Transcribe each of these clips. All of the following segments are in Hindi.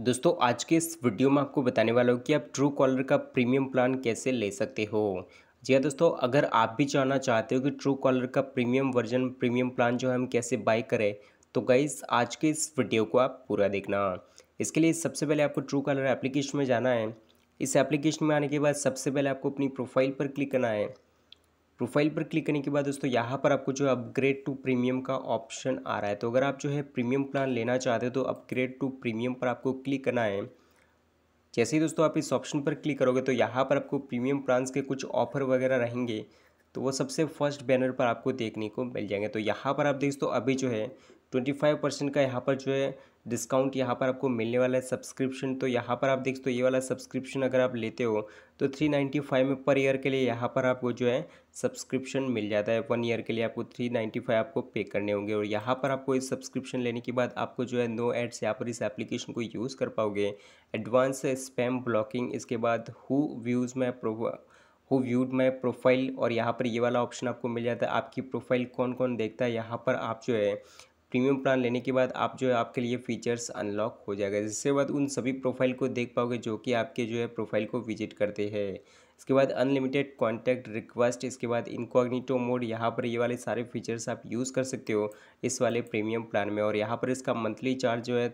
दोस्तों आज के इस वीडियो में आपको बताने वाला हूँ कि आप ट्रू कॉलर का प्रीमियम प्लान कैसे ले सकते हो जी हाँ दोस्तों अगर आप भी जानना चाहते हो कि ट्रू कॉलर का प्रीमियम वर्जन प्रीमियम प्लान जो है हम कैसे बाई करें तो गाइज आज के इस वीडियो को आप पूरा देखना इसके लिए सबसे पहले आपको ट्रू कॉलर एप्लीकेशन में जाना है इस एप्लीकेशन में आने के बाद सबसे पहले आपको अपनी प्रोफाइल पर क्लिक करना है प्रोफाइल पर क्लिक करने के बाद दोस्तों यहाँ पर आपको जो है अपग्रेड टू प्रीमियम का ऑप्शन आ रहा है तो अगर आप जो है प्रीमियम प्लान लेना चाहते हो तो अपग्रेड टू प्रीमियम पर आपको क्लिक करना है जैसे ही दोस्तों आप इस ऑप्शन पर क्लिक करोगे तो यहाँ पर आपको प्रीमियम प्लान्स के कुछ ऑफर वगैरह रहेंगे तो वो सबसे फर्स्ट बैनर पर आपको देखने को मिल जाएंगे तो यहाँ पर आप दोस्तों अभी जो है ट्वेंटी फाइव परसेंट का यहाँ पर जो है डिस्काउंट यहाँ पर आपको मिलने वाला है सब्सक्रिप्शन तो यहाँ पर आप देख सकते हो ये वाला सब्सक्रिप्शन अगर आप लेते हो तो थ्री नाइन्टी फाइव में पर ईयर के लिए यहाँ पर आपको जो है सब्सक्रिप्शन मिल जाता है वन ईयर के लिए आपको थ्री नाइन्टी फाइव आपको पे करने होंगे और यहाँ पर आपको इस सब्सक्रिप्शन लेने के बाद आपको जो है नो एड्स यहाँ पर इस एप्लीकेशन को यूज़ कर पाओगे एडवांस स्पैम ब्लॉकिंग इसके बाद हु व्यूज़ में pro who viewed my profile और यहाँ पर ये वाला ऑप्शन आपको मिल जाता है आपकी प्रोफाइल कौन कौन देखता है यहाँ पर आप जो है प्रीमियम प्लान लेने के बाद आप जो है आपके लिए फीचर्स अनलॉक हो जाएगा जिसके बाद उन सभी प्रोफाइल को देख पाओगे जो कि आपके जो है प्रोफाइल को विजिट करते हैं इसके बाद अनलिमिटेड कॉन्टैक्ट रिक्वेस्ट इसके बाद इनकॉग्निटो मोड यहाँ पर ये वाले सारे फीचर्स आप यूज़ कर सकते हो इस वाले प्रीमियम प्लान में और यहाँ पर इसका मंथली चार्ज जो है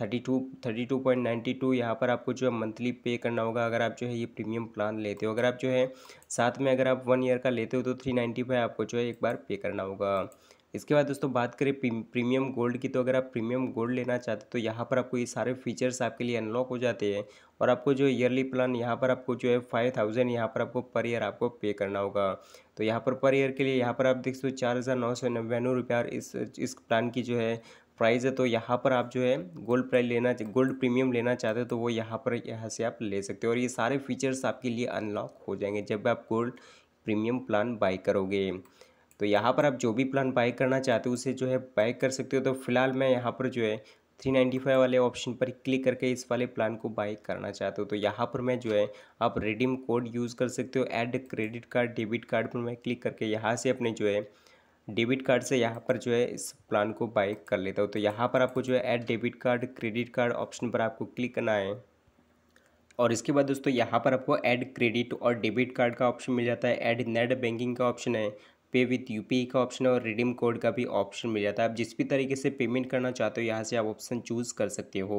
thirty two thirty two point ninety two यहाँ पर आपको जो है मंथली पे करना होगा अगर आप जो है ये प्रीमियम प्लान लेते हो अगर आप जो है साथ में अगर आप वन ईयर का लेते हो तो थ्री नाइन्टी फाइव आपको जो है एक बार पे करना होगा इसके बाद दोस्तों बात करें प्रीमियम गोल्ड की तो अगर आप प्रीमियम गोल्ड लेना चाहते हो तो यहाँ पर आपको ये सारे फीचर्स आपके लिए अनलॉक हो जाते हैं और आपको जो ईयरली प्लान यहाँ पर आपको जो है फाइव थाउजेंड यहाँ पर आपको पर ईयर आपको पे करना होगा तो यहाँ पर पर ईयर के लिए यहाँ पर आप देख सकते हो चार हज़ार नौ सौ नब्यानवे रुपया इस इस प्लान की जो है प्राइस है तो यहाँ पर आप जो है गोल्ड प्राइस लेना गोल्ड प्रीमियम लेना चाहते हो तो वो यहाँ पर यहाँ से आप ले सकते हो और ये सारे फीचर्स आपके लिए अनलॉक हो जाएंगे जब आप गोल्ड प्रीमियम प्लान बाई करोगे तो यहाँ पर आप जो भी प्लान बाय करना चाहते हो उसे जो है बाय कर सकते हो तो फिलहाल मैं यहाँ पर जो है थ्री नाइन्टी फाइव वाले ऑप्शन पर क्लिक करके इस वाले प्लान को बाय करना चाहते हो तो यहाँ पर मैं जो है आप रिडीम कोड यूज़ कर सकते हो add credit card debit card पर मैं क्लिक करके यहाँ से अपने जो है डेबिट कार्ड से यहाँ पर जो है इस प्लान को बाय कर लेता हूँ तो यहाँ पर आपको जो है add debit card credit card option पर आपको क्लिक करना है और इसके बाद दोस्तों यहाँ पर आपको ऐड क्रेडिट और डेबिट कार्ड का ऑप्शन मिल जाता है ऐड नेट बैंकिंग का ऑप्शन है पे विथ यू का ऑप्शन और रिडीम कोड का भी ऑप्शन मिल जाता है आप जिस भी तरीके से पेमेंट करना चाहते हो यहाँ से आप ऑप्शन चूज़ कर सकते हो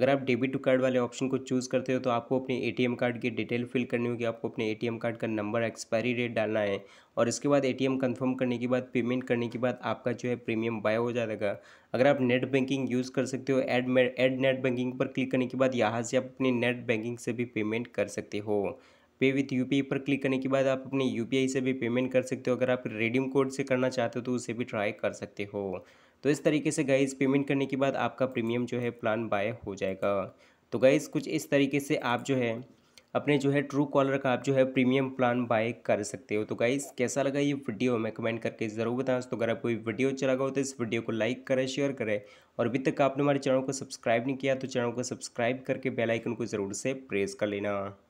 अगर आप डेबिट टू कार्ड वाले ऑप्शन को चूज़ करते हो तो आपको अपने एटीएम कार्ड की डिटेल फिल करनी होगी आपको अपने एटीएम कार्ड का नंबर एक्सपायरी डेट डालना है और इसके बाद ए कंफर्म करने के बाद पेमेंट करने के बाद आपका जो है प्रीमियम बाय हो जाएगा अगर आप नेट बैंकिंग यूज़ कर सकते हो एड एड नेट बैंकिंग पर क्लिक करने के बाद यहाँ से आप अपनी नेट बैंकिंग से भी पेमेंट कर सकते हो पे विथ यू पर क्लिक करने के बाद आप अपने यू से भी पेमेंट कर सकते हो अगर आप रेडीम कोड से करना चाहते हो तो उसे भी ट्राई कर सकते हो तो इस तरीके से गाइज पेमेंट करने के बाद आपका प्रीमियम जो है प्लान बाय हो जाएगा तो गाइज़ कुछ इस तरीके से आप जो है अपने जो है ट्रू कॉलर का आप जो है प्रीमियम प्लान बाय कर सकते हो तो गाइज़ कैसा लगा ये वीडियो मैं कमेंट करके ज़रूर बताएं तो अगर आपको ये वीडियो अच्छा लगा हो तो इस वीडियो को लाइक करें शेयर करें और अभी तक आपने हमारे चैनल को सब्सक्राइब नहीं किया तो चैनल को सब्सक्राइब करके बेलाइकन को ज़रूर से प्रेस कर लेना